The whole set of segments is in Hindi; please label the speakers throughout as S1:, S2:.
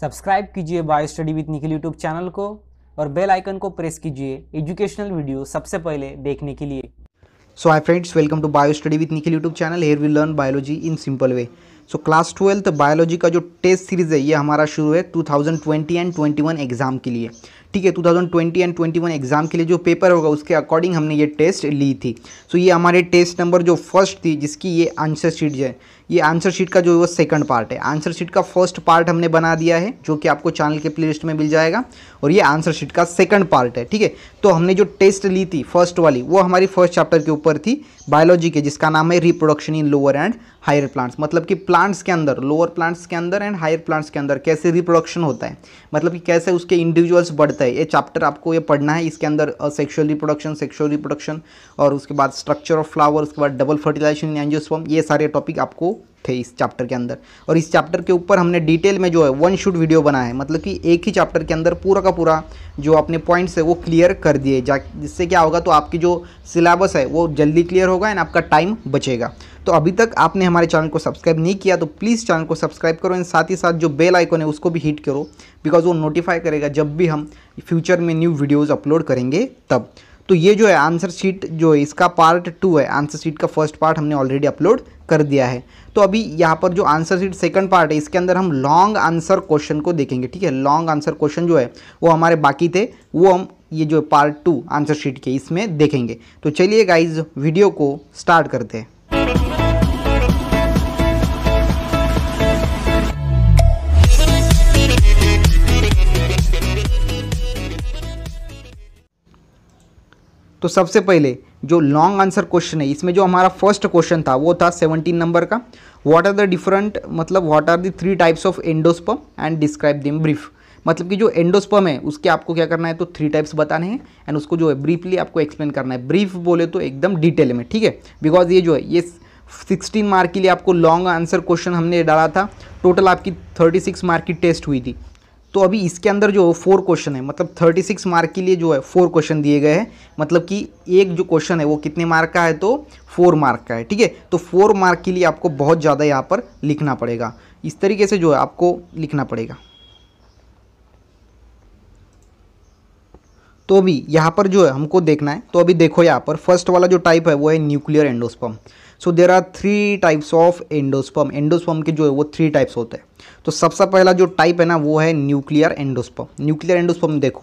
S1: सब्सक्राइब कीजिए bio study with Nikhil YouTube channel को और बेल आइकन को प्रेस कीजिए एजुकेशनल वीडियो सबसे पहले देखने के लिए so hi friends welcome to bio study with Nikhil YouTube channel here we learn biology in simple way so class twelfth biology का जो टेस्ट सीरीज़ है ये हमारा शुरू है 2020 एंड 21 एग्ज़ाम के लिए ठीक है 2020 एंड ट्वेंटी वन एग्ज़ाम के लिए जो पेपर होगा उसके अकॉर्डिंग हमने ये टेस्ट ली थी सो so, ये हमारे टेस्ट नंबर जो फर्स्ट थी जिसकी ये आंसर शीट है ये आंसर शीट का जो वो सेकंड पार्ट है आंसर शीट का फर्स्ट पार्ट हमने बना दिया है जो कि आपको चैनल के प्ले में मिल जाएगा और ये आंसर शीट का सेकंड पार्ट है ठीक है तो हमने जो टेस्ट ली थी फर्स्ट वाली वो हमारी फर्स्ट चैप्टर के ऊपर थी बायोलॉजी के जिसका नाम है reproduction in lower and higher plants मतलब कि प्लांट्स के अंदर लोअर प्लांट्स के अंदर एंड हायर प्लांट्स के अंदर कैसे रिप्रोडक्शन होता है मतलब कि कैसे उसके इंडिविजुअल्स बढ़ते हैं ये चैप्टर आपको ये पढ़ना है इसके अंदर सेक्शुअल रिप्रोडक्शन सेक्शुअल रिप्रोडक्शन और उसके बाद स्ट्रक्चर ऑफ फ्लावर उसके बाद डबल फर्टिलाइजेशन एंजियोस्पर्म ये सारे टॉपिक आपको थे इस चैप्टर के अंदर और इस चैप्टर के ऊपर हमने डिटेल में जो है वन शूट वीडियो बनाया है मतलब कि एक ही चैप्टर के अंदर पूरा का पूरा जो अपने पॉइंट्स है वो क्लियर कर दिए जा जिससे क्या होगा तो आपकी जो सिलेबस है वो जल्दी क्लियर होगा एंड आपका टाइम बचेगा तो अभी तक आपने हमारे चैनल को सब्सक्राइब नहीं किया तो प्लीज़ चैनल को सब्सक्राइब करो एंड साथ ही साथ जो बेल आइकन है उसको भी हिट करो बिकॉज वो नोटिफाई करेगा जब भी हम फ्यूचर में न्यू वीडियोज़ अपलोड करेंगे तब तो ये जो है आंसर शीट जो है इसका पार्ट टू है आंसर शीट का फर्स्ट पार्ट हमने ऑलरेडी अपलोड कर दिया है तो अभी यहाँ पर जो आंसर सीट सेकंड पार्ट है इसके अंदर हम लॉन्ग आंसर क्वेश्चन को देखेंगे ठीक है लॉन्ग आंसर क्वेश्चन जो है वो हमारे बाकी थे वो हम ये जो पार्ट टू आंसर शीट के इसमें देखेंगे तो चलिए गाइज वीडियो को स्टार्ट करते हैं तो सबसे पहले जो लॉन्ग आंसर क्वेश्चन है इसमें जो हमारा फर्स्ट क्वेश्चन था वो था सेवनटीन नंबर का व्हाट आर द डिफरेंट मतलब what are the three types of endosperm and describe them brief मतलब कि जो एंडोस्पम है उसके आपको क्या करना है तो थ्री टाइप्स बताने हैं एंड उसको जो है ब्रीफली आपको एक्सप्लेन करना है ब्रीफ बोले तो एकदम डिटेल में ठीक है बिकॉज ये जो है ये सिक्सटीन मार्क के लिए आपको लॉन्ग आंसर क्वेश्चन हमने डाला था टोटल आपकी थर्टी सिक्स मार्क की टेस्ट हुई थी तो अभी इसके अंदर जो फोर क्वेश्चन है मतलब थर्टी सिक्स मार्क के लिए जो है फोर क्वेश्चन दिए गए हैं मतलब कि एक जो क्वेश्चन है वो कितने मार्क का है तो फोर मार्क का है ठीक है तो फोर मार्क के लिए आपको बहुत ज़्यादा यहाँ पर लिखना पड़ेगा इस तरीके से जो है आपको लिखना पड़ेगा तो अभी यहाँ पर जो है हमको देखना है तो अभी देखो यहाँ पर फर्स्ट वाला जो टाइप है वो है nuclear endosperm so there are three types of endosperm endosperm के जो है वो थ्री टाइप्स होते हैं तो सबसे पहला जो टाइप है ना वो है न्यूक्लियर एंडोस्पम न्यूक्लियर एंडोस्पम देखो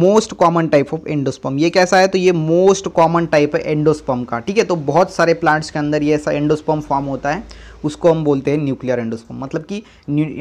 S1: most common type of endosperm ये कैसा है तो ये मोस्ट कॉमन टाइप है एंडोस्पम का ठीक है तो बहुत सारे प्लांट्स के अंदर ये ऐसा एंडोस्पम फॉर्म होता है उसको हम बोलते हैं न्यूक्लियर एंडोस्पम मतलब कि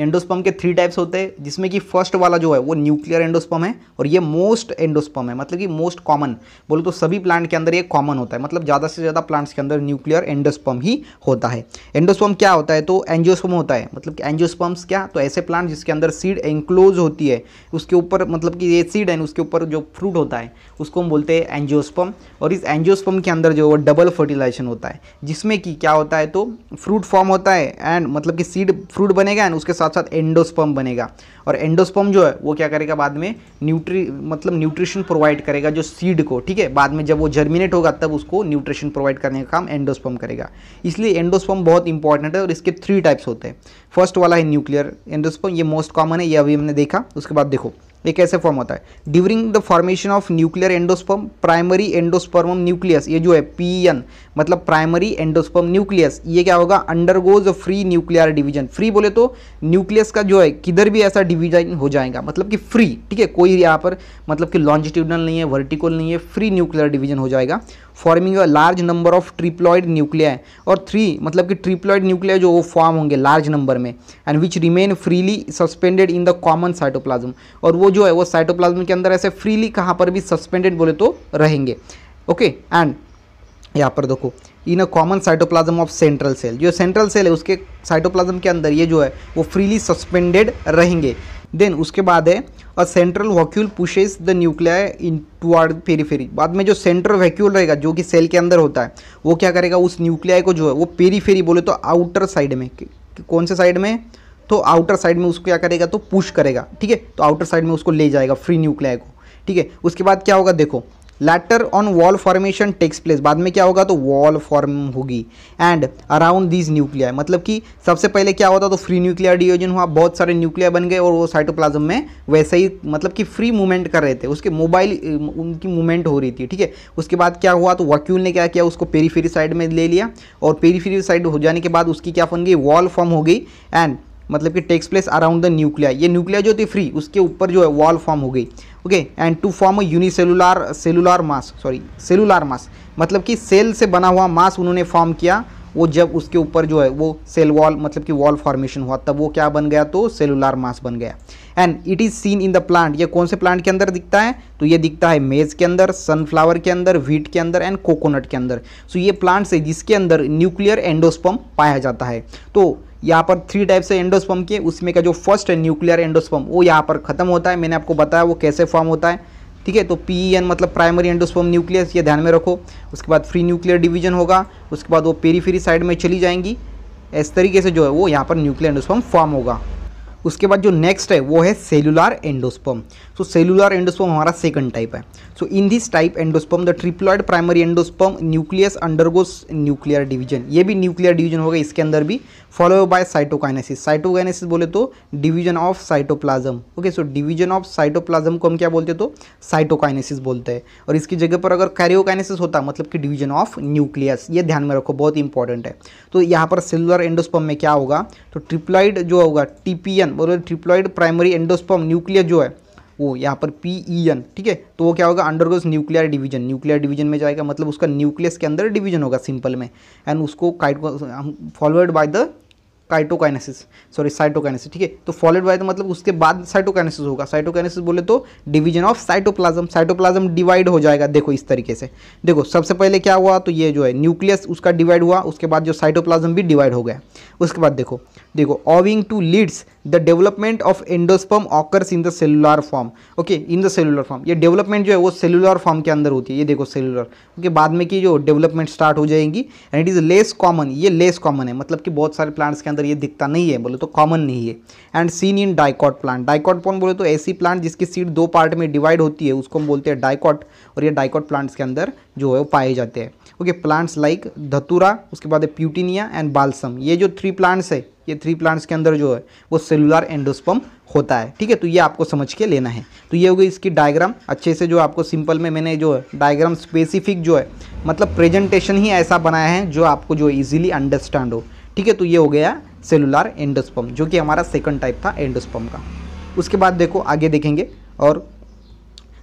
S1: एंडोस्पम के थ्री टाइप्स होते हैं जिसमें कि फर्स्ट वाला जो है वो न्यूक्लियर एंडोस्पम है और ये मोस्ट एंडोस्पम है मतलब कि मोस्ट कॉमन बोलो तो सभी प्लांट के अंदर ये कॉमन होता है मतलब ज़्यादा से ज़्यादा प्लांट्स के अंदर न्यूक्लियर एंडोस्पम ही होता है एंडोस्पम क्या होता है तो एंजियोस्पम होता है मतलब कि एंजियोस्पम्स क्या तो ऐसे प्लांट जिसके अंदर सीड एंक्लोज होती है उसके ऊपर मतलब कि ये सीड है उसके ऊपर जो फ्रूट होता है उसको हम बोलते हैं एंजियोस्पम और इस एंजियोस्पम के अंदर जो वो डबल फर्टिलाइजेशन होता है जिसमें कि क्या होता है तो फ्रूट फॉर्म होता है एंड मतलब कि सीड फ्रूट बनेगा एंड उसके साथ साथ एंडोस्पम बनेगा और एंडोस्पम जो है वो क्या करेगा बाद में न्यूट्री मतलब न्यूट्रिशन प्रोवाइड करेगा जो सीड को ठीक है बाद में जब वो जर्मिनेट होगा तब उसको न्यूट्रिशन प्रोवाइड करने का काम एंडोस्पम करेगा इसलिए एंडोस्पम बहुत इंपॉर्टेंट है और इसके थ्री टाइप्स होते हैं फर्स्ट वाला है न्यूक्लियर एंडोस्पम ये मोस्ट कॉमन है ये अभी हमने देखा उसके बाद देखो ये कैसे फॉर्म होता है during the formation of nuclear endosperm primary endosperm nucleus ये जो है पी एन e मतलब प्राइमरी एंडोस्पर्म न्यूक्लियस ये क्या होगा undergoes free nuclear division free बोले तो न्यूक्लियस का जो है किधर भी ऐसा डिवीजन हो जाएगा मतलब कि फ्री ठीक है कोई यहाँ पर मतलब कि लॉन्जिट्यूडल नहीं है वर्टिकल नहीं है फ्री न्यूक्लियर डिवीजन हो जाएगा forming a large number of triploid nuclei और थ्री मतलब कि ट्रिप्लॉइड न्यूक्लिया जो वो फॉर्म होंगे लार्ज नंबर में and which remain freely suspended in the common cytoplasm और वो जो है वो साइटोप्लाज्म के अंदर ऐसे फ्रीली कहाँ पर भी सस्पेंडेड बोले तो रहेंगे ओके एंड यहाँ पर देखो in a common cytoplasm of central cell जो सेंट्रल सेल है उसके साइटोप्लाज्म के अंदर ये जो है वो फ्रीली सस्पेंडेड रहेंगे देन उसके बाद है a central vacuole pushes the nuclei in toward periphery बाद में जो सेंट्रल वैक्यूल रहेगा जो कि सेल के अंदर होता है वो क्या करेगा उस न्यूक्लिया को जो है वो पेरीफेरी बोले तो आउटर साइड में कौन से साइड में तो आउटर साइड में उसको क्या करेगा तो पुश करेगा ठीक है तो आउटर साइड में उसको ले जाएगा फ्री न्यूक्लिया को ठीक है उसके बाद क्या होगा देखो later on wall formation takes place बाद में क्या होगा तो वॉल फॉर्म होगी एंड अराउंड दीज न्यूक्लिया मतलब कि सबसे पहले क्या होता तो फ्री न्यूक्लियर डियोजन हुआ बहुत सारे न्यूक्लिया बन गए और वो साइटोप्लाज्म में वैसे ही मतलब कि फ्री मूवमेंट कर रहे थे उसके मोबाइल उनकी मूवमेंट हो रही थी ठीक है उसके बाद क्या हुआ तो वक्यूल ने क्या किया उसको पेरीफेरी साइड में ले लिया और पेरीफेरी साइड हो जाने के बाद उसकी क्या बन गई वॉल फॉर्म हो गई एंड मतलब कि takes place around the nuclei ये न्यूक्लिया जो थी फ्री उसके ऊपर जो है वॉल फॉर्म हो गई okay and to form a unicellular cellular mass sorry cellular mass मतलब कि सेल से बना हुआ मास उन्होंने फॉर्म किया वो जब उसके ऊपर जो है वो सेल वॉल मतलब कि वॉल फॉर्मेशन हुआ तब वो क्या बन गया तो सेलुलर मास बन गया and it is seen in the plant ये कौन से प्लांट के अंदर दिखता है तो ये दिखता है मेज के अंदर सनफ्लावर के अंदर व्हीट के अंदर एंड कोकोनट के अंदर सो so ये प्लांट्स है जिसके अंदर न्यूक्लियर एंडोस्पम पाया जाता है तो यहाँ पर थ्री टाइप से एंडोस्पम के उसमें का जो फर्स्ट है न्यूक्लियर एंडोस्पम वो यहाँ पर खत्म होता है मैंने आपको बताया वो कैसे फॉर्म होता है ठीक है तो पी एन e मतलब प्राइमरी एंडोस्पम न्यूक्लियस ये ध्यान में रखो उसके बाद फ्री न्यूक्लियर डिवीजन होगा उसके बाद वो पेरीफेरी साइड में चली जाएंगी इस तरीके से जो है वो यहाँ पर न्यूक्लियर एंडोस्पम फॉर्म होगा उसके बाद जो नेक्स्ट है वो है cellular endosperm so cellular endosperm हमारा सेकंड टाइप है so in this type endosperm the triploid primary endosperm nucleus undergoes nuclear division ये भी न्यूक्लियर डिवीजन होगा इसके अंदर भी फॉलो बाय साइटोकाइनेसिस साइटोकाइनेसिस बोले तो division of cytoplasm okay so division of cytoplasm को हम क्या बोलते तो साइटोकाइनेसिस बोलते हैं और इसकी जगह पर अगर कैरियोकाइनेसिस होता मतलब कि डिवीजन ऑफ न्यूक्लियस ये ध्यान में रखो बहुत इंपॉर्टेंट है तो यहाँ पर सेलुलर एंडोस्पम में क्या होगा तो ट्रिप्लॉइड जो होगा टीपीएन बोलो ट्रिप्लॉइड प्राइमरी एंडोस्पम न्यूक्लियर जो है वो यहाँ पर पी ई एन ठीक है तो वो क्या होगा undergoes nuclear division nuclear division में जाएगा मतलब उसका न्यूक्लियस के अंदर डिवीजन होगा सिंपल में एंड उसको cyto followed by the cytokinesis sorry cytokinesis ठीक है तो फॉलोड बाय द मतलब उसके बाद साइटोकाइनेसिस होगा साइटोकाइनेसिस बोले तो division of cytoplasm cytoplasm divide हो जाएगा देखो इस तरीके से देखो सबसे पहले क्या हुआ तो ये जो है न्यूक्लियस उसका डिवाइड हुआ उसके बाद जो साइटोप्लाज्म भी डिवाइड हो गया उसके बाद देखो देखो owing to leads the development of endosperm occurs in the cellular form okay in the cellular form ये डेवलपमेंट जो है वो सेलुलर फॉर्म के अंदर होती है ये देखो सेलुलर ओके बाद में की जो डेवलपमेंट स्टार्ट हो जाएंगी and it is less common ये लेस कॉमन है मतलब कि बहुत सारे प्लांट्स के अंदर ये दिखता नहीं है बोले तो कॉमन नहीं है and seen in dicot plant dicot पॉन बोले तो ऐसी प्लांट जिसकी सीड दो पार्ट में डिवाइड होती है उसको हम बोलते हैं डाइकॉट और ये डाइकॉट प्लांट्स के अंदर जो है वो पाए जाते हैं ओके प्लांट्स लाइक धतूरा उसके बाद है प्यूटिनिया एंड बालसम ये जो थ्री प्लांट्स है ये थ्री प्लांट्स के अंदर जो है वो सेलुलर एंडोस्पम होता है ठीक है तो ये आपको समझ के लेना है तो ये हो गई इसकी डायग्राम अच्छे से जो आपको सिंपल में मैंने जो डायग्राम स्पेसिफिक जो है मतलब प्रेजेंटेशन ही ऐसा बनाया है जो आपको जो इजीली अंडरस्टैंड हो ठीक है तो ये हो गया सेलुलर एंडोस्पम जो कि हमारा सेकंड टाइप था एंडोस्पम का उसके बाद देखो आगे देखेंगे और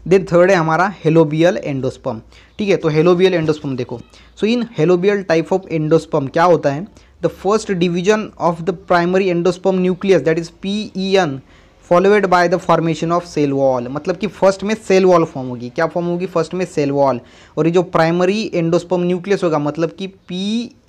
S1: देन थर्ड है हमारा हेलोबियल एंडोस्पम ठीक है तो हेलोबियल एंडोस्पम देखो so in helobial type of endosperm क्या होता है the first division of the primary endosperm nucleus that is PEN followed by the formation of cell wall मतलब कि फर्स्ट में सेल वॉल फॉर्म होगी क्या फॉर्म होगी फर्स्ट में सेल वॉल और ये जो प्राइमरी एंडोस्पर्म न्यूक्लियस होगा मतलब कि पी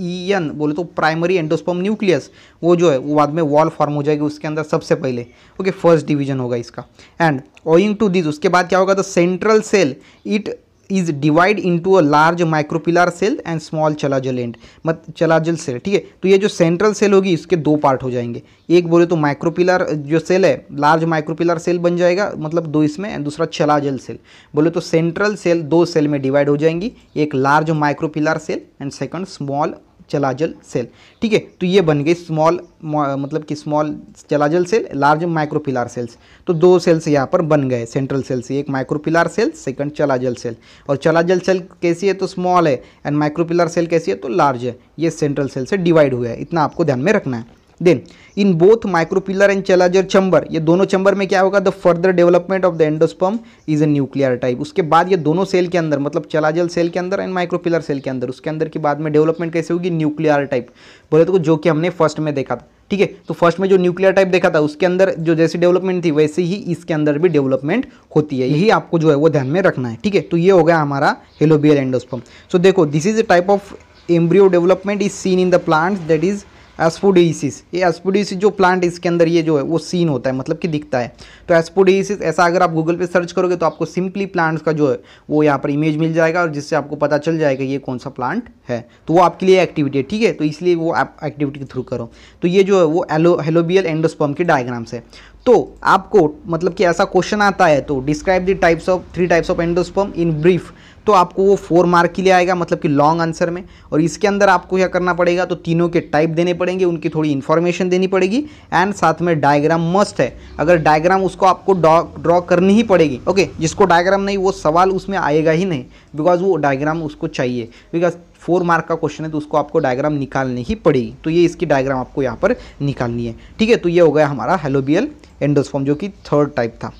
S1: ई एन बोले तो प्राइमरी एंडोस्पर्म न्यूक्लियस वो जो है वो बाद में वॉल फॉर्म हो जाएगी उसके अंदर सबसे पहले ओके फर्स्ट डिवीजन होगा इसका एंड ओइंग टू दिस उसके बाद क्या होगा the central cell it is divide into a large micropylar cell and small chalazal and मत चलाजल सेल ठीक है तो ये जो सेंट्रल सेल होगी इसके दो पार्ट हो जाएंगे एक बोले तो माइक्रोपिलार जो सेल है लार्ज माइक्रोपिलार सेल बन जाएगा मतलब दो इसमें एंड दूसरा चलाजल सेल बोले तो सेंट्रल सेल दो सेल में डिवाइड हो जाएंगी एक large micropylar cell and second small chalazal cell ठीक है तो ये बन गई स्मॉल मतलब कि small chalazal cell large micropylar cells तो दो सेल्स यहाँ पर बन गए सेंट्रल सेल्स एक micropylar cell second chalazal cell और चलाजल सेल कैसी है तो स्मॉल है एंड माइक्रोपिलार सेल कैसी है तो लार्ज है ये सेंट्रल सेल से डिवाइड हुआ है इतना आपको ध्यान में रखना है then in both micropylar and chalazal chamber ये दोनों चंबर में क्या होगा the further development of the endosperm is a nuclear type उसके बाद ये दोनों सेल के अंदर मतलब चलाजल सेल के अंदर एंड माइक्रोपिलर सेल के अंदर उसके अंदर की बाद में डेवलपमेंट कैसे होगी न्यूक्लियर टाइप बोले तो जो कि हमने फर्स्ट में देखा था ठीक है तो फर्स्ट में जो न्यूक्लियर टाइप देखा था उसके अंदर जो जैसी डेवलपमेंट थी वैसे ही इसके अंदर भी डेवलपमेंट होती है यही आपको जो है वो ध्यान में रखना है ठीक है तो ये हो गया हमारा हेलोबियल एंडोस्पम सो देखो this is a type of embryo development is seen in the plants that is एसपोडीसिस ये एसपोडीसिस जो प्लांट इसके अंदर ये जो है वो सीन होता है मतलब कि दिखता है तो एसपोडीसिस ऐसा अगर आप गूगल पे सर्च करोगे तो आपको सिंपली प्लांट्स का जो है वो यहाँ पर इमेज मिल जाएगा और जिससे आपको पता चल जाएगा ये कौन सा प्लांट है तो वो आपके लिए एक्टिविटी है ठीक है तो इसलिए वो आप एक्टिविटी के थ्रू करो तो ये जो है वो एलो हेलोबियल एंडोस्पम के डायग्राम से तो आपको मतलब कि ऐसा क्वेश्चन आता है तो describe the types of three types of endosperm in brief तो आपको वो फोर मार्क के लिए आएगा मतलब कि लॉन्ग आंसर में और इसके अंदर आपको क्या करना पड़ेगा तो तीनों के टाइप देने पड़ेंगे उनकी थोड़ी इन्फॉर्मेशन देनी पड़ेगी एंड साथ में डायग्राम मस्ट है अगर डायग्राम उसको आपको ड्रॉ करनी ही पड़ेगी ओके जिसको डायग्राम नहीं वो सवाल उसमें आएगा ही नहीं बिकॉज वो डायग्राम उसको चाहिए बिकॉज फोर मार्क का क्वेश्चन है तो उसको आपको डायग्राम निकालनी ही पड़ेगी तो ये इसकी डायग्राम आपको यहाँ पर निकालनी है ठीक है तो ये हो गया हमारा हेलोबियल एंडोस्फॉर्म जो कि थर्ड टाइप था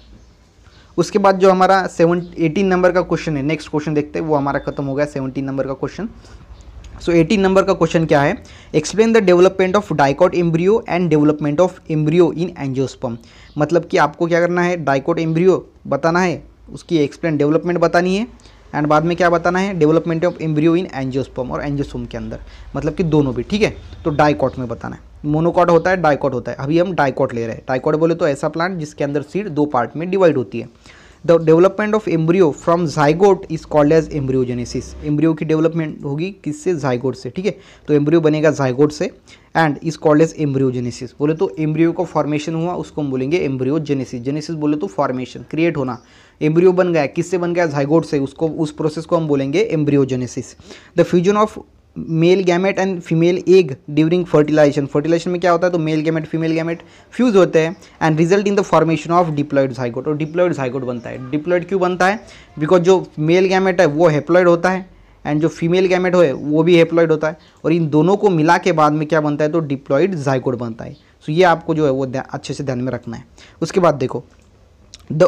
S1: उसके बाद जो हमारा सेवन एटीन नंबर का क्वेश्चन है नेक्स्ट क्वेश्चन देखते हैं वो हमारा खत्म हो गया सेवनटीन नंबर का क्वेश्चन सो एटीन नंबर का क्वेश्चन क्या है explain the development of dicot embryo and development of embryo in angiosperm मतलब कि आपको क्या करना है डाइकॉट एम्ब्रियो बताना है उसकी एक्सप्लेन डेवलपमेंट बतानी है एंड बाद में क्या बताना है development of embryo in angiosperm और एंजियोसोम के अंदर मतलब कि दोनों भी ठीक है तो डाइकॉट में बताना है मोनोकॉट होता है डाइकॉट होता है अभी हम डाइकॉट ले रहे हैं डाइकॉट बोले तो ऐसा प्लांट जिसके अंदर सीड दो पार्ट में डिवाइड होती है the development of embryo from zygote is called as embryogenesis embryo की डेवलपमेंट होगी किससे जाइगोट से ठीक है तो एम्ब्रियो बनेगा जाइगोट से and is called as embryogenesis बोले तो एम्ब्रियो का फॉर्मेशन हुआ उसको हम बोलेंगे एम्ब्रियोजेनेसिस जेनेसिस बोले तो फॉर्मेशन क्रिएट होना एम्ब्रियो बन गया किससे बन गया जाइगोट से उसको उस प्रोसेस को हम बोलेंगे embryogenesis the fusion of male gamete and female egg during fertilization fertilization में क्या होता है तो male gamete female gamete fuse होते हैं and result in the formation of diploid zygote और डिप्लॉइड हाइकोट बनता है डिप्लॉइड क्यों बनता है बिकॉज जो मेल गैमेट है वो हेप्लॉइड होता है एंड जो फीमेल गैमेट हो वो भी हेप्लॉइड होता है और इन दोनों को मिला के बाद में क्या बनता है तो डिप्लॉइड जाइकोड बनता है सो so ये आपको जो है वो अच्छे से ध्यान में रखना है उसके बाद देखो the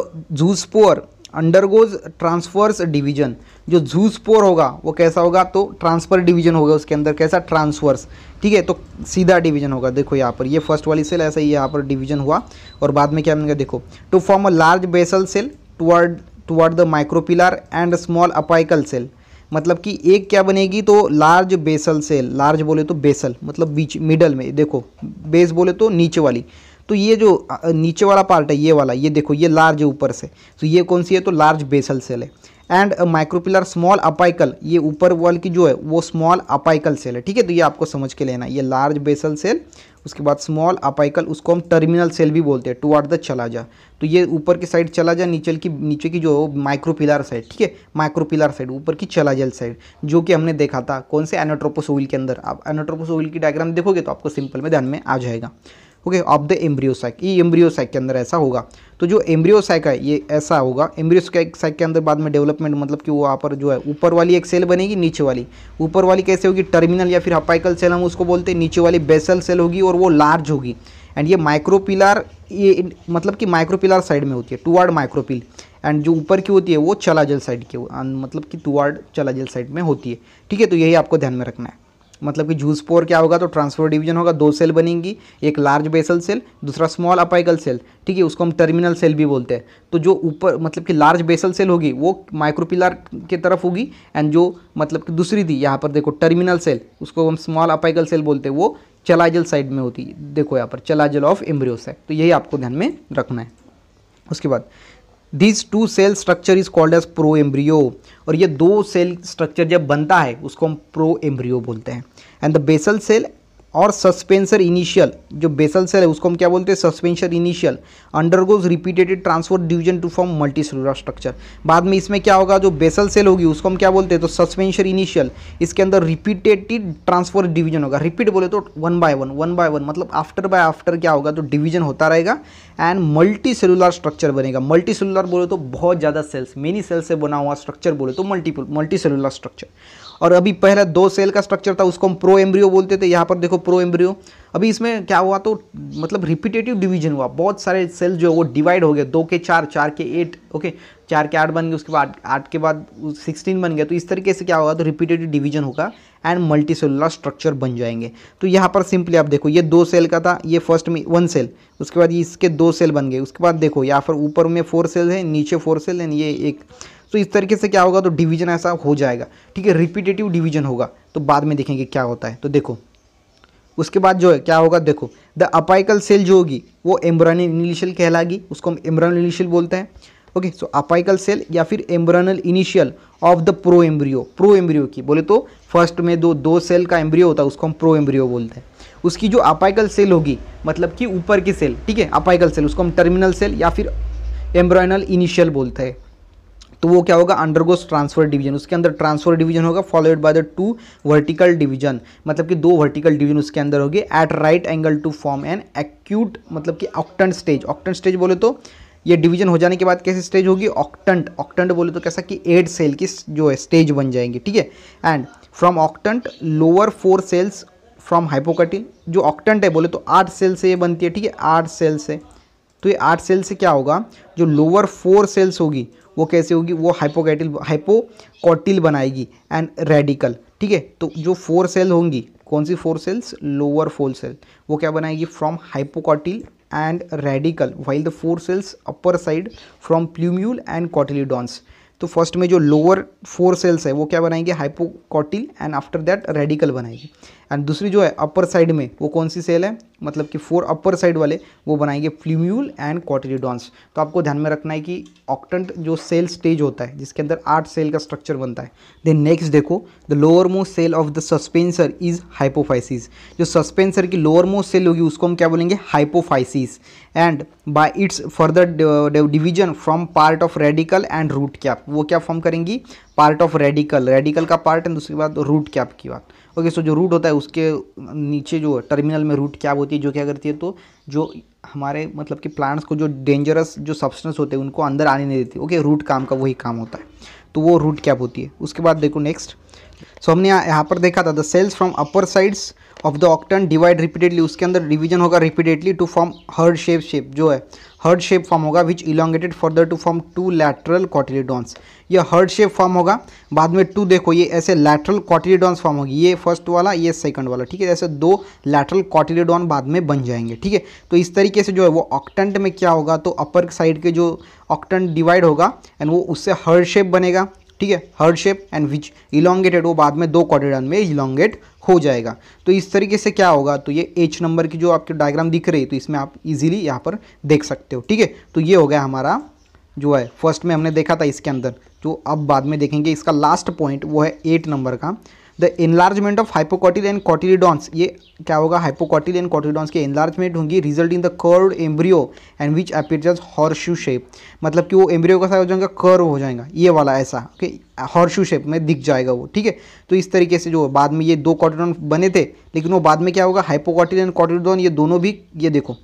S1: pore undergoes transverse division जो जूसपोर होगा वो कैसा होगा तो ट्रांसफर डिवीजन होगा उसके अंदर कैसा ट्रांसफर्स ठीक है तो सीधा डिवीजन होगा देखो यहाँ पर ये फर्स्ट वाली सेल ऐसा ही यहाँ पर डिवीजन हुआ और बाद में क्या बनेगा देखो to form a large basal cell toward toward the micropylar and small apical cell मतलब कि एक क्या बनेगी तो लार्ज बेसल सेल लार्ज बोले तो बेसल मतलब बीच मिडल में देखो बेस बोले तो नीचे वाली तो ये जो नीचे वाला पार्ट है ये वाला ये देखो ये लार्ज है ऊपर से तो ये कौन सी है तो लार्ज बेसल सेल है एंड माइक्रोपिलर स्मॉल अपाइकल ये ऊपर वॉल की जो है वो स्मॉल अपाइकल सेल है ठीक है तो ये आपको समझ के लेना ये लार्ज बेसल सेल उसके बाद स्मॉल अपाइकल उसको हम टर्मिनल सेल भी बोलते हैं टुवार्ड द चला जा तो ये ऊपर की साइड चला जा नीचे की नीचे की जो माइक्रोपिलर साइड ठीक है माइक्रोपिलर साइड ऊपर की चला जल साइड जो कि हमने देखा था कौन से एनाट्रोपोसोइल के अंदर आप एनाट्रोपोसोइल की डायग्राम देखोगे तो आपको सिंपल में ध्यान में आ जाएगा okay of the embryo sac ये एम्ब्रियो साइक के अंदर ऐसा होगा तो जो एम्ब्रियो साइक है ये ऐसा होगा एम्ब्रियोसाइक साइक के अंदर बाद में डेवलपमेंट मतलब कि वो वहाँ पर जो है ऊपर वाली एक सेल बनेगी नीचे वाली ऊपर वाली कैसे होगी टर्मिनल या फिर हपाइकल सेल हम उसको बोलते हैं नीचे वाली बेसल सेल होगी और वो लार्ज होगी एंड ये माइक्रोपिलार ये मतलब कि माइक्रोपिलार साइड में होती है टुवार्ड माइक्रोपिल एंड जो ऊपर की होती है वो चलाजल साइड की मतलब कि टुवार्ड चलाजल साइड में होती है ठीक है तो यही आपको ध्यान में रखना है मतलब कि जूस पोर क्या होगा तो ट्रांसफोर डिवीजन होगा दो सेल बनेंगी एक लार्ज बेसल सेल दूसरा स्मॉल अपाइकल सेल ठीक है उसको हम टर्मिनल सेल भी बोलते हैं तो जो ऊपर मतलब कि लार्ज बेसल सेल होगी वो माइक्रोपिलार के तरफ होगी एंड जो मतलब कि दूसरी थी यहाँ पर देखो टर्मिनल सेल उसको हम स्मॉल अपाइकल सेल बोलते हैं वो चलाजल साइड में होती है देखो यहाँ पर चलाजल ऑफ एम्ब्रियोस है तो यही आपको ध्यान में रखना है उसके बाद this two cell structure is called as proembryo और ये दो सेल स्ट्रक्चर जब बनता है उसको हम प्रो एम्ब्रियो बोलते हैं एंड द बेसल सेल और सस्पेंसर इनिशियल जो बेसल सेल है उसको हम क्या बोलते हैं suspension initial undergoes repeated transverse division to form multicellular structure बाद में इसमें क्या होगा जो बेसल सेल होगी उसको हम क्या बोलते हैं तो सस्पेंशन इनिशियल इसके अंदर रिपीटेटेड ट्रांसफर डिवीजन होगा रिपीट बोले तो one by one one by one मतलब आफ्टर बाय आफ्टर क्या होगा तो डिवीजन होता रहेगा एंड मल्टी सेलुलर स्ट्रक्चर बनेगा मल्टी सेलुलर बोले तो बहुत ज़्यादा सेल्स मेनी सेल्स से बना हुआ स्ट्रक्चर बोले तो मल्टीपल मल्टी सेलुलर स्ट्रक्चर और अभी पहले दो सेल का स्ट्रक्चर था उसको हम प्रो एम्ब्रियो बोलते थे यहाँ पर देखो प्रो एम्ब्रियो अभी इसमें क्या हुआ तो मतलब रिपीटेटिव डिवीजन हुआ बहुत सारे सेल जो है वो डिवाइड हो गए दो के चार चार के एट ओके चार के आठ बन गए उसके बाद आठ के बाद सिक्सटीन बन गया तो इस तरीके से क्या होगा तो रिपीटेटिव डिवीजन होगा एंड मल्टी सेलुलर स्ट्रक्चर बन जाएंगे तो यहाँ पर सिंपली आप देखो ये दो सेल का था ये फर्स्ट में वन सेल उसके बाद इसके दो सेल बन गए उसके बाद देखो यहाँ पर ऊपर में फोर सेल है नीचे फोर सेल एंड ये एक सो तो इस तरीके से क्या होगा तो डिवीजन ऐसा हो जाएगा ठीक है रिपीटेटिव डिवीजन होगा तो बाद में देखेंगे क्या होता है तो देखो उसके बाद जो है क्या होगा देखो द अपाइकल सेल जो होगी वो एम्ब्रॉनल इनिशियल कहलागी उसको हम एम्ब्रॉन इनिशियल बोलते हैं ओके सो अपाइकल सेल या फिर embryonal initial of the proembryo proembryo की बोले तो फर्स्ट में दो दो सेल का एम्ब्रियो होता है उसको हम प्रो एम्ब्रियो बोलते हैं उसकी जो अपाइकल सेल होगी मतलब कि ऊपर की सेल ठीक है अपाइकल सेल उसको हम टर्मिनल सेल या फिर एम्ब्रॉयनल इनिशियल बोलते हैं तो वो क्या होगा अंडरगोस ट्रांसफर डिवीजन उसके अंदर ट्रांसफर डिवीजन होगा followed by the two vertical division मतलब कि दो वर्टिकल डिवीजन उसके अंदर होगी at right angle to form an acute मतलब कि ऑक्टन स्टेज ऑक्टन स्टेज बोले तो ये डिवीजन हो जाने के बाद कैसी स्टेज होगी ऑक्टेंट ऑक्टेंट बोले तो कैसा कि एड सेल की जो है स्टेज बन जाएंगी ठीक है and from octant lower four cells from hypocotyl जो ऑक्टेंट है बोले तो आठ सेल से ये बनती है ठीक है आठ सेल से तो ये आठ सेल से क्या होगा जो लोअर फोर सेल्स होगी वो कैसे होगी वो हाइपोकैटिल हाइपोकॉटिल बनाएगी एंड रेडिकल ठीक है तो जो फोर सेल होंगी कौन सी four cells lower four cell वो क्या बनाएगी from hypocotyl and radical while the four cells upper side from plumule and cotyledons तो फर्स्ट में जो लोअर फोर सेल्स है वो क्या बनाएंगे hypocotyl and after that radical बनाएगी एंड दूसरी जो है अपर साइड में वो कौन सी सेल है मतलब कि फोर अपर साइड वाले वो बनाएंगे फ्लिम्यूल एंड कॉटरीडॉन्स तो आपको ध्यान में रखना है कि ऑक्टेंट जो सेल स्टेज होता है जिसके अंदर आठ सेल का स्ट्रक्चर बनता है देन नेक्स्ट देखो the lower most cell of the suspensor is hypophysis जो सस्पेंसर की लोअर मोस्ट सेल होगी उसको हम क्या बोलेंगे hypophysis and by its further division from part of radical and root cap वो क्या फॉर्म करेंगी पार्ट ऑफ रेडिकल रेडिकल का पार्ट एंड दूसरी बात रूट कैप की बात ओके सो जो रूट होता है उसके नीचे जो टर्मिनल में रूट क्या होती है जो क्या करती है तो जो हमारे मतलब कि प्लांट्स को जो डेंजरस जो सब्सटेंस होते हैं उनको अंदर आने नहीं देती ओके रूट काम का वही काम होता है तो वो रूट कैप होती है उसके बाद देखो नेक्स्ट सो हमने यहाँ पर देखा था the cells from upper sides of the octant divide repeatedly उसके अंदर डिवीजन होगा repeatedly to form heart shape shape जो है हर्ड शेप फॉर्म होगा which elongated further to form two lateral cotyledons ये हर्ड शेप फॉर्म होगा बाद में टू देखो ये ऐसे लैटरल कॉटिलीडॉन्स फॉर्म होगी ये फर्स्ट वाला ये सेकंड वाला ठीक है ऐसे दो लैटरल कॉटिलीडॉन बाद में बन जाएंगे ठीक है तो इस तरीके से जो है वो ऑक्टेंट में क्या होगा तो अपर साइड के जो ऑक्टेंट डिवाइड होगा एंड वो उससे हर्ड शेप बनेगा ठीक है heart shape and which elongated वो बाद में दो क्वाड्रेन में इलोंगेट हो जाएगा तो इस तरीके से क्या होगा तो ये एच नंबर की जो आपके डायग्राम दिख रही है तो इसमें आप इजीली यहाँ पर देख सकते हो ठीक है तो ये हो गया हमारा जो है फर्स्ट में हमने देखा था इसके अंदर जो तो अब बाद में देखेंगे इसका लास्ट पॉइंट वो है एट नंबर का the enlargement of hypocotyl and cotyledons ये क्या होगा हाइपोकॉटिल एंड कॉटिलिडॉन्स के इनलार्जमेंट होंगी result in the curve embryo and which appears horseshoe shape मतलब कि वो एम्ब्रियो का साइज हो जाएगा कर्व हो जाएगा ये वाला ऐसा ओके हॉर्शू शेप में दिख जाएगा वो ठीक है तो इस तरीके से जो बाद में ये दो कॉटिडॉन बने थे लेकिन वो बाद में क्या होगा हाइपोकॉटिल एंड कॉटिलिडॉन ये दोनों भी ये देखो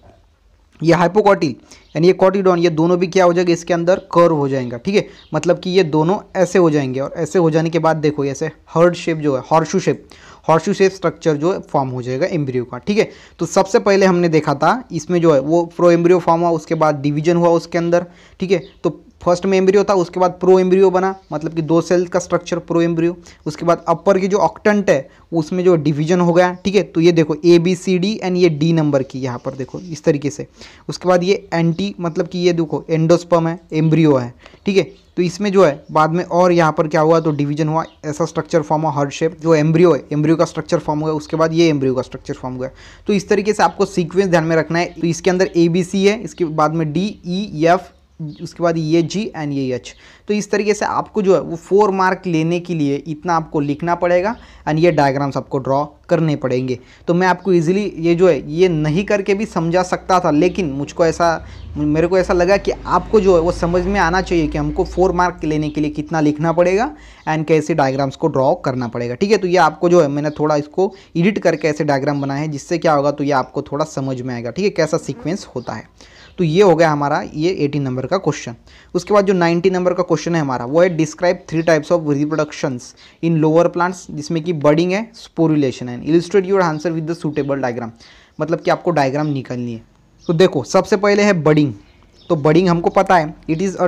S1: ये हाइपोकॉटिल यानी ये कॉटिडॉन ये दोनों भी क्या हो जाएगा इसके अंदर कर्व हो जाएगा ठीक है मतलब कि ये दोनों ऐसे हो जाएंगे और ऐसे हो जाने के बाद देखो ऐसे हर्ड शेप जो है horseshoe shape horseshoe shape structure जो है फॉर्म हो जाएगा एम्ब्रियो का ठीक है तो सबसे पहले हमने देखा था इसमें जो है वो प्रो एम्ब्रियो फॉर्म हुआ उसके बाद डिवीजन हुआ उसके अंदर ठीक है तो फर्स्ट में एम्ब्रियो था उसके बाद प्रो एम्ब्रियो बना मतलब कि दो सेल का स्ट्रक्चर प्रो एम्ब्रियो उसके बाद अपर की जो ऑक्टेंट है उसमें जो डिवीजन हो गया ठीक है तो ये देखो A B C D and ये डी नंबर की यहाँ पर देखो इस तरीके से उसके बाद ये एंटी मतलब कि ये देखो एंडोस्पम है एम्ब्रियो है ठीक है तो इसमें जो है बाद में और यहाँ पर क्या हुआ तो डिवीजन हुआ ऐसा स्ट्रक्चर फॉर्म हुआ हर शेप जो एम्ब्रियो है एम्ब्रियो का स्ट्रक्चर फॉर्म हुआ उसके बाद ये एम्ब्रियो का स्ट्रक्चर फॉर्म हुआ तो इस तरीके से आपको सीक्वेंस ध्यान में रखना है तो इसके अंदर ए बी सी है इसके बाद में डी ई एफ उसके बाद ये जी एंड ये एच तो इस तरीके से आपको जो है वो फोर मार्क लेने के लिए इतना आपको लिखना पड़ेगा एंड ये डायग्राम्स आपको ड्रॉ करने पड़ेंगे तो मैं आपको इजीली ये जो है ये नहीं करके भी समझा सकता था लेकिन मुझको ऐसा मेरे को ऐसा लगा कि आपको जो है वो समझ में आना चाहिए कि हमको फोर मार्क लेने के लिए कितना लिखना पड़ेगा एंड कैसे डायग्राम्स को ड्रॉ करना पड़ेगा ठीक है तो ये आपको जो है मैंने थोड़ा इसको एडिट करके ऐसे डायग्राम बनाए हैं जिससे क्या होगा तो ये आपको थोड़ा समझ में आएगा ठीक है कैसा सिक्वेंस होता है तो ये हो गया हमारा ये एटीन नंबर का क्वेश्चन उसके बाद जो नाइन्टी नंबर का क्वेश्चन है हमारा वो है describe three types of reproductions in lower plants जिसमें कि बडिंग है स्पोरुलेशन है illustrate your answer with the suitable diagram मतलब कि आपको डायग्राम निकालनी है तो देखो सबसे पहले है बडिंग तो बडिंग हमको पता है it is a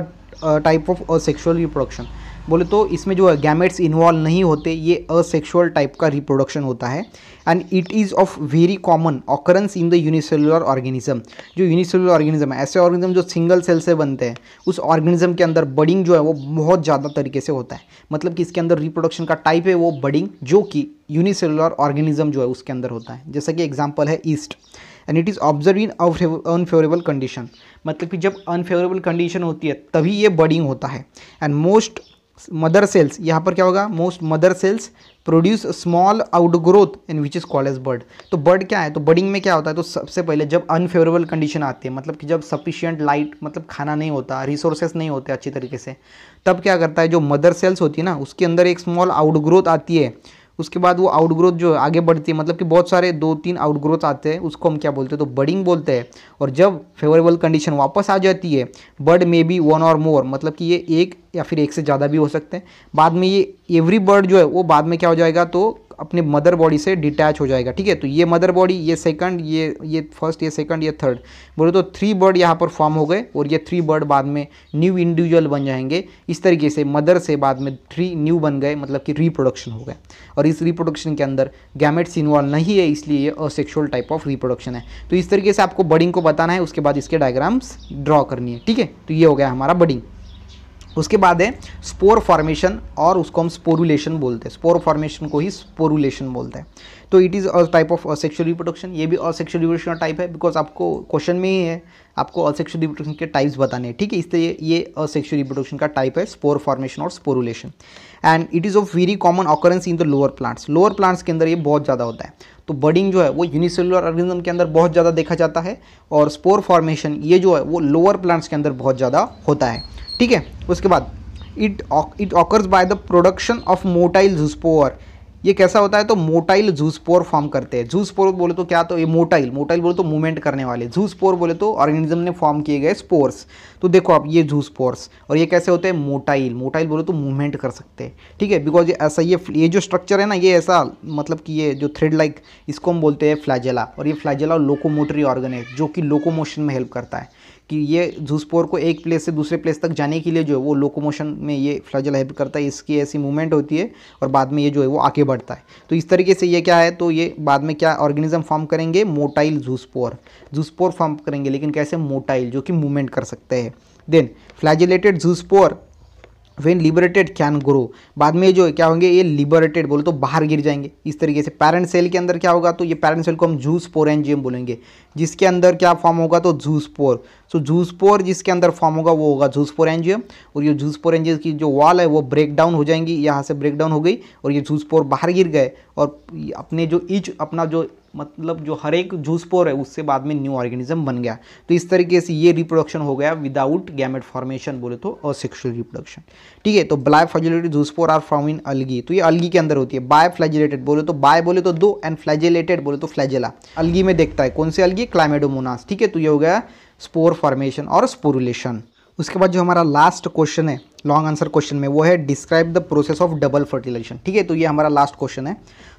S1: type of a sexual reproduction बोले तो इसमें जो गैमेट्स इन्वॉल्व नहीं होते ये असेक्शुअल टाइप का रिप्रोडक्शन होता है and it is of very common occurrence in the unicellular organism जो यूनिसेलुलर ऑर्गेनिज्म है ऐसे ऑर्गेनिज्म जो सिंगल सेल से बनते हैं उस ऑर्गेनिज्म के अंदर बडिंग जो है वो बहुत ज़्यादा तरीके से होता है मतलब कि इसके अंदर रिप्रोडक्शन का टाइप है वो बडिंग जो कि यूनिसेलुलर ऑर्गेनिज्म जो है उसके अंदर होता है जैसा कि एग्जाम्पल है yeast and it is observe in unfavourable condition मतलब कि जब अनफेवरेबल कंडीशन होती है तभी ये बडिंग होता है एंड मोस्ट मदर सेल्स यहाँ पर क्या होगा most mother cells produce small outgrowth in which is call as bud तो बर्ड क्या है तो बर्डिंग में क्या होता है तो सबसे पहले जब अनफेवरेबल कंडीशन आती है मतलब कि जब सफिशियंट लाइट मतलब खाना नहीं होता रिसोर्सेस नहीं होते अच्छी तरीके से तब क्या करता है जो मदर सेल्स होती है ना उसके अंदर एक स्मॉल आउटग्रोथ आती है उसके बाद वो आउटग्रोथ जो आगे बढ़ती है मतलब कि बहुत सारे दो तीन आउटग्रोथ आते हैं उसको हम क्या बोलते हैं तो बडिंग बोलते हैं और जब फेवरेबल कंडीशन वापस आ जाती है बर्ड मे बी वन और मोर मतलब कि ये एक या फिर एक से ज़्यादा भी हो सकते हैं बाद में ये एवरी बर्ड जो है वो बाद में क्या हो जाएगा तो अपने मदर बॉडी से डिटैच हो जाएगा ठीक है तो ये मदर बॉडी ये सेकंड ये ये फर्स्ट ये सेकंड ये थर्ड बोले तो थ्री बर्ड यहाँ पर फॉर्म हो गए और ये थ्री बर्ड बाद में न्यू इंडिविजुअल बन जाएंगे इस तरीके से मदर से बाद में थ्री न्यू बन गए मतलब कि रिप्रोडक्शन हो गए और इस रिप्रोडक्शन के अंदर गैमेट्स इन्वॉल्व नहीं है इसलिए ये असेक्शुअल टाइप ऑफ रिप्रोडक्शन है तो इस तरीके से आपको बडिंग को बताना है उसके बाद इसके डायग्राम्स ड्रॉ करनी है ठीक है तो ये हो गया हमारा बडिंग उसके बाद है स्पोर फॉर्मेशन और उसको हम स्पोरुलेशन बोलते हैं स्पोर फॉर्मेशन को ही स्पोरुलेशन बोलते हैं तो it is a type of asexual reproduction ये भी असेक्शुअल रिप्रोडक्शन का टाइप है बिकॉज आपको क्वेश्चन में ही है आपको असेक्शुअल रिप्रोडक्शन के टाइप्स बताने हैं ठीक है इसलिए ये असेक्शुअल रिप्रोडक्शन का टाइप है स्पोर फॉर्मेशन और sporulation and it is a very common occurrence in the lower plants lower plants के अंदर ये बहुत ज़्यादा होता है तो बडिंग जो है वो यूनिसेलुलर ऑर्गेनिज्म के अंदर बहुत ज़्यादा देखा जाता है और स्पोर फॉर्मेशन ये जो है वो लोअर प्लांट्स के अंदर बहुत ज़्यादा होता है ठीक है उसके बाद it it occurs by the production of motile spore ये कैसा होता है तो मोटाइल जूसपोर फॉर्म करते हैं जूसपोर बोले तो क्या तो ये मोटाइल मोटाइल बोले तो मूवमेंट करने वाले जूसपोर बोले तो ऑर्गेनिज्म ने फॉर्म किए गए स्पोर्स तो देखो आप ये जूसपोर्स और ये कैसे होते हैं मोटाइल मोटाइल बोले तो मूवमेंट कर सकते हैं ठीक है बिकॉज ऐसा ये ये जो स्ट्रक्चर है ना ये ऐसा मतलब कि ये जो थ्रेड लाइक इसको हम बोलते हैं फ्लैजेला और ये फ्लैजेला लोकोमोटरी ऑर्गन है जो कि लोकोमोशन में हेल्प करता है कि ये जूसपोर को एक प्लेस से दूसरे प्लेस तक जाने के लिए जो है वो लोकोमोशन में ये फ्लैजेला हेल्प करता है इसकी ऐसी मूवमेंट होती है और बाद में ये जो है वो आगे बढ़ बढ़ता है तो इस तरीके से ये क्या है तो ये बाद में क्या ऑर्गेनिज्म फॉर्म करेंगे मोटाइल जूसपोर जूसपोर फॉर्म करेंगे लेकिन कैसे मोटाइल जो कि मूवमेंट कर सकते हैं then flagellated zoospore when liberated can grow बाद में जो क्या होंगे ये लिबरेटेड बोले तो बाहर गिर जाएंगे इस तरीके से पेरेंट सेल के अंदर क्या होगा तो ये पेरेंट सेल को हम जूस पोर एंजियम बोलेंगे जिसके अंदर क्या फॉर्म होगा तो जूस पोर सो जूस पोर जिसके अंदर फॉर्म होगा वो होगा जूस पोर एंजियम और ये जूस पोर की जो वॉल है वो ब्रेक डाउन हो जाएंगी यहाँ से ब्रेक डाउन हो गई और ये जूस पोर बाहर गिर गए और अपने जो इच अपना जो मतलब जो हर एक जूसपोर है उससे बाद में न्यू ऑर्गेनिज्म बन गया तो इस तरीके से ये रिप्रोडक्शन हो गया विदाउट गैमेट फॉर्मेशन बोले तो असेक्शुअल रिप्रोडक्शन ठीक है तो by flagellated zoospore are form in algae तो ये अलगी के अंदर होती है बाय फ्लैजिलेटेड बोले तो बाय बोले तो दो एंड फ्लैजिलेटेड बोले तो फ्लैजेला अलगी में देखता है कौन से अलगी क्लाइमेडोमोनास ठीक है तो ये हो गया स्पोर फॉर्मेशन और स्पोरुलेशन उसके बाद जो हमारा लास्ट क्वेश्चन है लॉन्ग आंसर क्वेश्चन में वो है describe the process of double fertilization ठीक है तो ये हमारा लास्ट क्वेश्चन है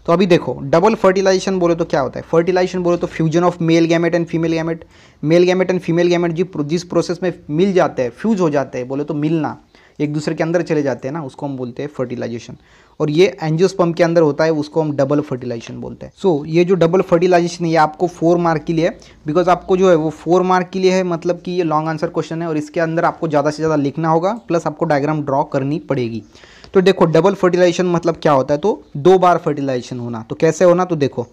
S1: तो अभी देखो डबल फर्टिलाइजेशन बोले तो क्या होता है फर्टिलाइजेशन बोले तो fusion of male gamete and female gamete male gamete and female gamete जिस प्रोसेस में मिल जाते हैं फ्यूज हो जाते हैं बोले तो मिलना एक दूसरे के अंदर चले जाते हैं ना उसको हम बोलते हैं फर्टिलाइजेशन और ये एंजियोस्पम के अंदर होता है उसको हम डबल फर्टिलाइजेशन बोलते हैं सो so, ये जो डबल फर्टिलाइजेशन है ये आपको फोर मार्क के लिए बिकॉज आपको जो है वो फोर मार्क के लिए है मतलब कि ये लॉन्ग आंसर क्वेश्चन है और इसके अंदर आपको ज़्यादा से ज़्यादा लिखना होगा प्लस आपको डायग्राम ड्रॉ करनी पड़ेगी तो देखो डबल फर्टिलाइजेशन मतलब क्या होता है तो दो बार फर्टिलाइजेशन होना तो कैसे होना तो देखो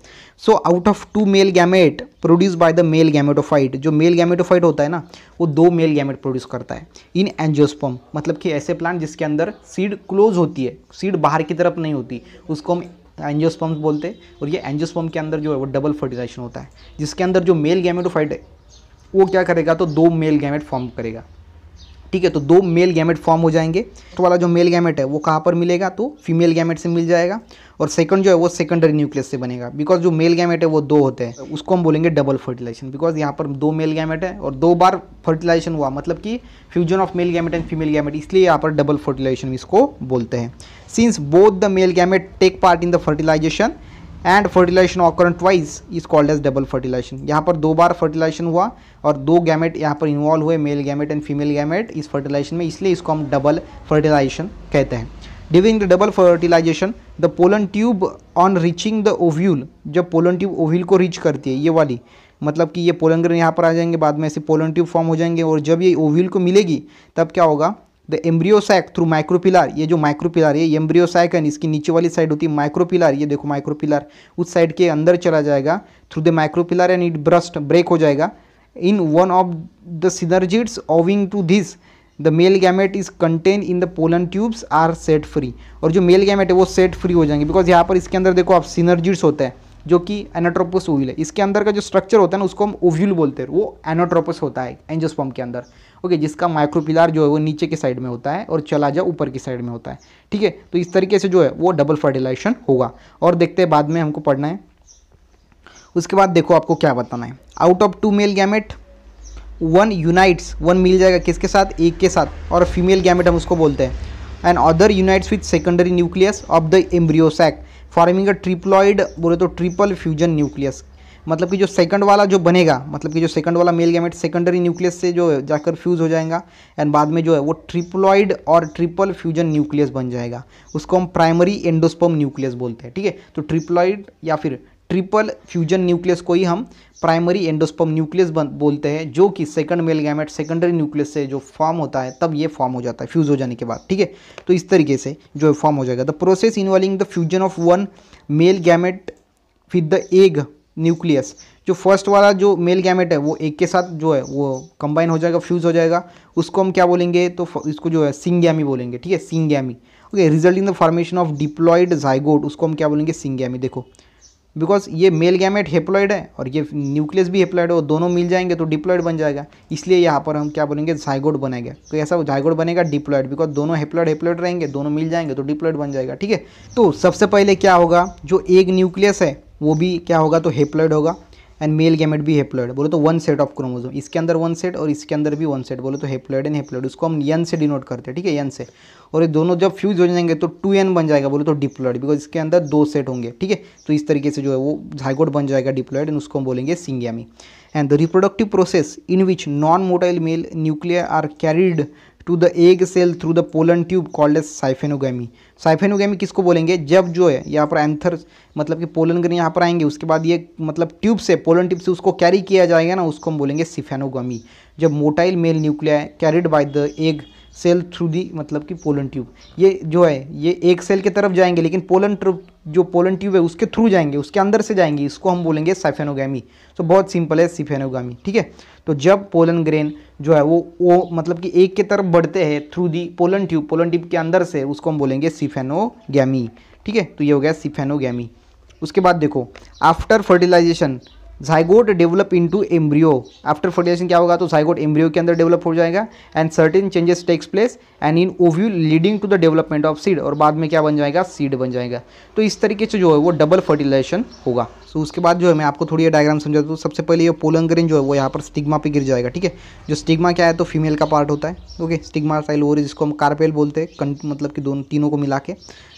S1: so out of two male gamete produce by the male gametophyte जो मेल गैमेटोफाइट होता है ना वो दो मेल गैमेट प्रोड्यूस करता है इन एंजियोस्पर्म मतलब कि ऐसे प्लांट जिसके अंदर सीड क्लोज होती है सीड बाहर की तरफ नहीं होती उसको हम एंजियोस्पर्म बोलते हैं और ये एंजियोस्पर्म के अंदर जो है वो डबल फर्टिलाइजेशन होता है जिसके अंदर जो मेल गैमेटोफाइट है वो क्या करेगा तो दो मेल गैमेट फॉर्म करेगा ठीक है तो दो मेल गैमेट फॉर्म हो जाएंगे तो वाला जो मेल गैमेट है वो कहाँ पर मिलेगा तो फीमेल गैमेट से मिल जाएगा और सेकंड जो है वो सेकेंडरी न्यूक्लियस से बनेगा बिकॉज जो मेल गैमेट है वो दो होते हैं उसको हम बोलेंगे डबल फर्टिलाइजेशन बिकॉज यहाँ पर दो मेल गैमेट है और दो बार फर्टिलाइजेशन हुआ मतलब कि fusion of male gamete and female gamete इसलिए यहाँ पर डबल फर्टिलाइजेशन इसको बोलते हैं since both the male gamete take part in the fertilization and fertilization occur twice is called as double fertilization यहाँ पर दो बार फर्टिलाइजेशन हुआ और दो गैमेट यहाँ पर इन्वॉल्व हुए male gamete and female gamete इस फर्टिलाइजेशन में इसलिए इसको हम डबल फर्टिलाइजेशन कहते हैं during the double fertilization the pollen tube on reaching the ovule जब पोलन ट्यूब ओव्यूल को रीच करती है ये वाली मतलब कि ये पोलनग्रेन यहाँ पर आ जाएंगे बाद में ऐसे पोलन ट्यूब फॉर्म हो जाएंगे और जब ये ओव्यूल को मिलेगी तब क्या होगा द एम्ब्रियोसैक थ्रू माइक्रोपिलार ये जो माइक्रोपिलार ये एम्ब्रियोसैक एंड इसकी नीचे वाली साइड होती है माइक्रोपिलर ये देखो माइक्रोपिलर उस साइड के अंदर चला जाएगा through the micropylar and it burst break हो जाएगा in one of the synergids owing to this the male gamete is contain in the pollen tubes are set free और जो मेल गैमेट है वो सेट फ्री हो जाएंगे बिकॉज यहाँ पर इसके अंदर देखो आप सिनर्जिट्स होता है जो कि एनाट्रोपस ओविल है इसके अंदर का जो स्ट्रक्चर होता है ना उसको हम ओव्यूल बोलते हैं वो एनाट्रोपस होता है एंजोस्पम के अंदर ओके जिसका माइक्रोपिलार जो है वो नीचे के साइड में होता है और चला जाओ ऊपर की साइड में होता है ठीक है तो इस तरीके से जो है वो डबल फर्टिलाइजेशन होगा और देखते हैं बाद में हमको पढ़ना है उसके बाद देखो आपको क्या बताना है out of two male gamete one unites one मिल जाएगा किसके साथ एक के साथ और फीमेल गैमेट हम उसको बोलते हैं and other unites with secondary nucleus of the embryo sac forming a triploid बोले तो ट्रिपल फ्यूजन न्यूक्लियस मतलब कि जो सेकंड वाला जो बनेगा मतलब कि जो सेकंड वाला मेल गैमेट सेकेंडरी न्यूक्लियस से जो जाकर फ्यूज़ हो जाएगा एंड बाद में जो है वो ट्रिप्लॉइड और ट्रिपल फ्यूजन न्यूक्लियस बन जाएगा उसको हम प्राइमरी एंडोस्पर्म न्यूक्लियस बोलते हैं ठीक है तो ट्रिपलॉइड या फिर ट्रिपल फ्यूजन न्यूक्लियस को ही हम प्राइमरी एंडोस्पर्म न्यूक्लियस बोलते हैं जो कि second male gamete secondary nucleus से जो फॉर्म होता है तब ये फॉर्म हो जाता है फ्यूज़ हो जाने के बाद ठीक है तो इस तरीके से जो फॉर्म हो जाएगा the process involving the fusion of one male gamete with the egg nucleus जो फर्स्ट वाला जो मेल गैमेट है वो एक के साथ जो है वो कंबाइन हो जाएगा फ्यूज़ हो जाएगा उसको हम क्या बोलेंगे तो इसको जो है सिंगैमी बोलेंगे ठीक है syngamy okay result in the formation of diploid zygote उसको हम क्या बोलेंगे सिंगैमी देखो बिकॉज ये मेल गैमेट हेप्लॉइड है और ये न्यूक्लियस भी हेप्लॉइड है वो दोनों मिल जाएंगे तो डिप्लॉइड बन जाएगा इसलिए यहाँ पर हम क्या बोलेंगे जाइगोट बनाएगा तो ऐसा जाइगोट बनेगा डिप्लॉइड बिकॉज दोनों हेप्लॉइड हेप्लॉइड रहेंगे दोनों मिल जाएंगे तो डिप्लॉइड बन जाएगा ठीक है तो सबसे पहले क्या होगा जो एक न्यूक्लियस है वो भी क्या होगा तो हेप्लॉइड होगा एंड मेल गैमेट भी हेप्लॉइड बोलो तो वन सेट ऑफ क्रोमोजोम इसके अंदर वन सेट और इसके अंदर भी वन सेट बोलो तो हेप्लॉइड एंड हेप्लॉइड उसको हम यन से डिनोट करते हैं ठीक है यन से और ये दोनों जब फ्यूज हो जाएंगे तो टू एन बन जाएगा बोलो तो डिप्लॉइड बिकॉज इसके अंदर दो सेट होंगे ठीक है तो इस तरीके से जो है वो झाइगोट बन जाएगा डिप्लॉइड एंड उसको हम बोलेंगे syngamy and the reproductive process in which non motile male nuclear are carried to the egg cell through the pollen tube called as siphonogamy siphonogamy किसको बोलेंगे जब जो है यहाँ पर एंथर मतलब कि पोलन ग्रेन यहाँ पर आएंगे उसके बाद ये मतलब ट्यूब से पोलन ट्यूब से उसको कैरी किया जाएगा ना उसको हम बोलेंगे सिफेनोगी जब motile male nuclei carried by the egg cell through the मतलब कि पोलन ट्यूब ये जो है ये एक सेल की तरफ जाएंगे लेकिन पोलन ट्यूब जो पोलन ट्यूब है उसके थ्रू जाएंगे उसके अंदर से जाएंगे इसको हम बोलेंगे साइफेनोगामी तो बहुत सिंपल है सिफेनोगामी ठीक है तो जब पोलन ग्रेन जो है वो वो मतलब कि एक के तरफ बढ़ते हैं through the pollen tube pollen tube के अंदर से उसको हम बोलेंगे सिफेनोगैमी ठीक है तो ये हो गया सिफेनोगैमी उसके बाद देखो after fertilization zygote develop into embryo after fertilization क्या होगा तो जाइगोट एम्ब्रियो के अंदर डेवलप हो जाएगा and certain changes takes place and in ovule leading to the development of seed और बाद में क्या बन जाएगा सीड बन जाएगा तो इस तरीके से जो है वो डबल फर्टिलाइजेशन होगा सो उसके बाद जो है मैं आपको थोड़ी डायग्राम समझा दूँ सबसे पहले ये पोलंग्रेन जो है वो यहाँ पर स्टिग्मा पे गिर जाएगा ठीक है जो स्टिग्मा क्या है तो फीमेल का पार्ट होता है ओके स्टिग्मा साइल ओवरी जिसको हम कार्पेल बोलते हैं मतलब कि दोनों तीनों को मिला के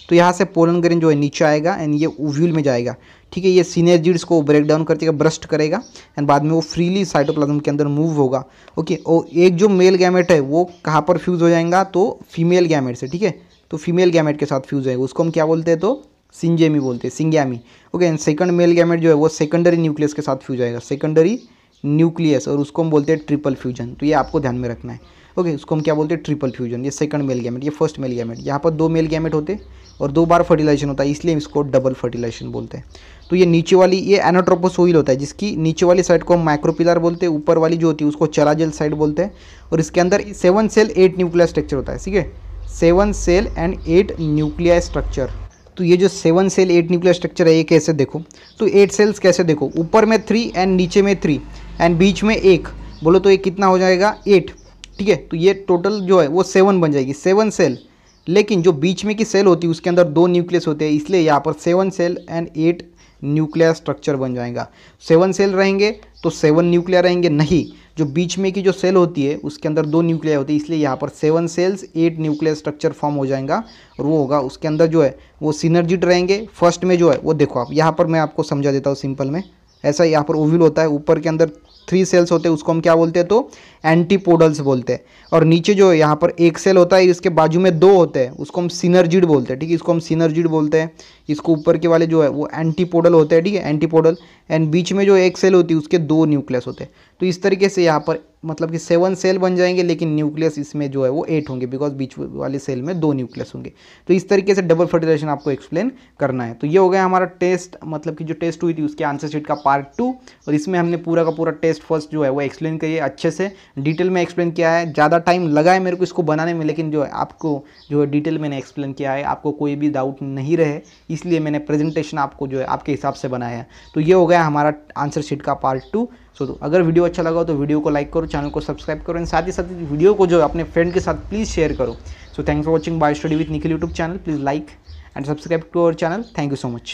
S1: तो यहाँ से पोलन ग्रेन जो है नीचे आएगा एंड ये ओव्यूल में जाएगा ठीक है ये सीनियरजिड्स को ब्रेक डाउन कर देगा ब्रस्ट करेगा एंड बाद में वो फ्रीली साइटोप्लाज्म के अंदर मूव होगा ओके और एक जो मेल गैमेट है वो कहाँ पर फ्यूज़ हो जाएगा तो फीमेल गैमेट से ठीक है तो फीमेल गैमेट के साथ फ्यूज़ होएगा उसको हम क्या बोलते हैं तो सिंजेमी बोलते हैं syngamy okay and second male gamete जो है वो सेकेंडरी न्यूक्लियस के साथ फ्यूज आएगा सेकेंडरी न्यूक्लियस और उसको हम बोलते हैं ट्रिपल फ्यूजन तो ये आपको ध्यान में रखना है ओके उसको हम क्या बोलते हैं ट्रिपल फ्यूजन ये सेकंड मेल गैमेट ये फर्स्ट मेल गैमेट यहाँ पर दो मेल गैमेट होते और दो बार फर्टिलाइजेशन होता है इसलिए इसको डबल फर्टिलाइजेशन बोलते हैं तो ये नीचे वाली ये एनाट्रोपस होता है जिसकी नीचे वाली साइड को हम माइक्रोपिलर बोलते हैं ऊपर वाली जो होती है उसको चराजल साइड बोलते हैं और इसके अंदर seven cell eight nuclear structure होता है ठीक है seven cell and eight nuclear structure तो ये जो seven cell eight nuclear structure है ये कैसे देखो तो एट सेल्स कैसे देखो ऊपर में थ्री एंड नीचे में थ्री एंड बीच में एक बोलो तो ये कितना हो जाएगा एट ठीक है तो ये टोटल जो है वो सेवन बन जाएगी सेवन सेल लेकिन जो बीच में की सेल होती है उसके अंदर दो न्यूक्लियस होते हैं इसलिए यहाँ पर seven cell and eight nuclear structure बन जाएगा सेवन सेल रहेंगे तो सेवन न्यूक्लियर रहेंगे नहीं जो बीच में की जो सेल होती है उसके अंदर दो न्यूक्लियर होती है इसलिए यहाँ पर seven cells eight nuclear structure form हो जाएगा और वो होगा उसके अंदर जो है वो सीनर्जिट रहेंगे फर्स्ट में जो है वो देखो आप यहाँ पर मैं आपको समझा देता हूँ सिंपल में ऐसा यहाँ पर ओविल होता है ऊपर के अंदर थ्री सेल्स होते हैं उसको हम क्या बोलते हैं तो एंटीपोडल्स बोलते हैं और नीचे जो यहाँ पर एक सेल होता है इसके बाजू में दो होते हैं उसको हम सिनर्जिड बोलते हैं ठीक है इसको हम सिनर्जिड बोलते हैं इसको ऊपर के वाले जो है वो एंटीपोडल होते हैं ठीक है एंटीपोडल एंड बीच में जो एक सेल होती है उसके दो न्यूक्लियस होते हैं तो इस तरीके से यहाँ पर मतलब कि सेवन सेल बन जाएंगे लेकिन न्यूक्लियस इसमें जो है वो एट होंगे बिकॉज बीच वाले सेल में दो न्यूक्लियस होंगे तो इस तरीके से डबल फर्टिलाइजेशन आपको एक्सप्लेन करना है तो ये हो गया हमारा टेस्ट मतलब कि जो टेस्ट हुई थी उसके आंसर शीट का पार्ट टू और इसमें हमने पूरा का पूरा टेस्ट फर्स्ट जो है वो एक्सप्लेन करिए अच्छे से डिटेल में एक्सप्लेन किया है ज़्यादा टाइम लगा है मेरे को इसको बनाने में लेकिन जो है आपको जो है डिटेल मैंने एक्सप्लेन किया है आपको कोई भी डाउट नहीं रहे इसलिए मैंने प्रेजेंटेशन आपको जो है आपके हिसाब से बनाया है तो ये हो गया हमारा आंसर शीट का पार्ट टू सो तो अगर वीडियो अच्छा लगा हो तो वीडियो को लाइक करो चैनल को सब्सक्राइब करो एंड साथ ही साथ वीडियो को जो अपने फ्रेंड के साथ प्लीज़ शेयर करो so thank for watching bye study with Nikhil YouTube channel please like and subscribe to our channel thank you so much